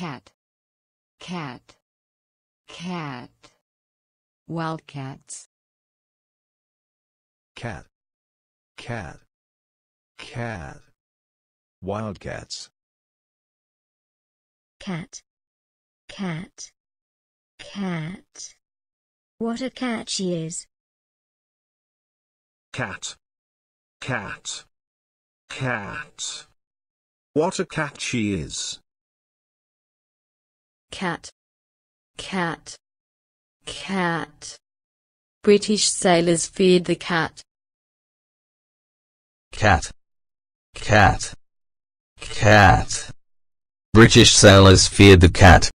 cat cat cat wildcats cat cat cat wildcats cat cat cat what a cat she is cat cat cat what a cat she is cat, cat, cat. British sailors feared the cat. Cat, cat, cat. British sailors feared the cat.